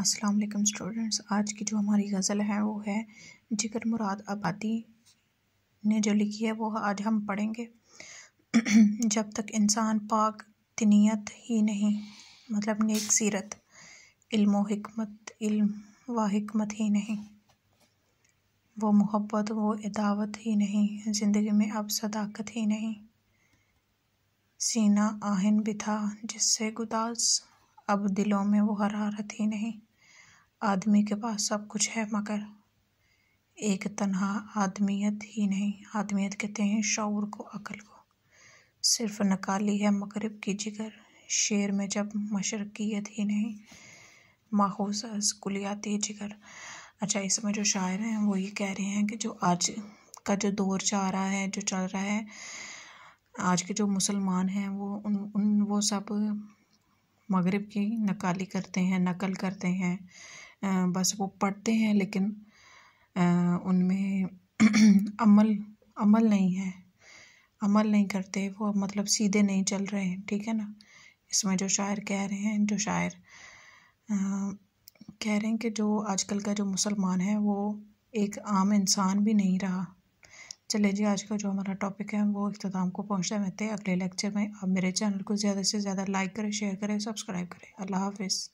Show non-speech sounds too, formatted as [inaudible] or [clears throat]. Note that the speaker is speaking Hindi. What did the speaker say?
अस्सलाम वालेकुम स्टूडेंट्स आज की जो हमारी गज़ल है वो है जिगर मुराद आबादी ने जो लिखी है वो आज हम पढ़ेंगे [clears throat] जब तक इंसान पाक तनीत ही नहीं मतलब नेक सीरत इल्म हिकमत इल्म व हिकमत ही नहीं वो मोहब्बत वो अदावत ही नहीं ज़िंदगी में अब सदाकत ही नहीं सीना आहन भी था जिससे गुदास अब दिलों में वो हरारत ही नहीं आदमी के पास सब कुछ है मगर एक तनहा आदमियत ही नहीं आदमियत कहते हैं शौर को अकल को सिर्फ नकाली है मगरब की जिगर शेर में जब मशरकियत ही नहीं माखूस कुलियाती जिगर अच्छा इसमें जो शायर हैं वो ये कह रहे हैं कि जो आज का जो दौर जा रहा है जो चल रहा है आज के जो मुसलमान हैं वो उन उन वो सब मगरब की नकाली करते हैं नकल करते हैं बस वो पढ़ते हैं लेकिन उनमें [clears throat] अमल अमल नहीं है अमल नहीं करते वो मतलब सीधे नहीं चल रहे हैं ठीक है ना इसमें जो शायर कह रहे हैं जो शायर कह रहे हैं कि जो आजकल का जो मुसलमान है वो एक आम इंसान भी नहीं रहा चले जी आज का जो हमारा टॉपिक है वो अख्ताम को पहुँचते रहते हैं अगले लेक्चर में आप मेरे चैनल को ज़्यादा से ज़्यादा लाइक करें शेयर करें सब्सक्राइब करें अल्लाह हाफिज़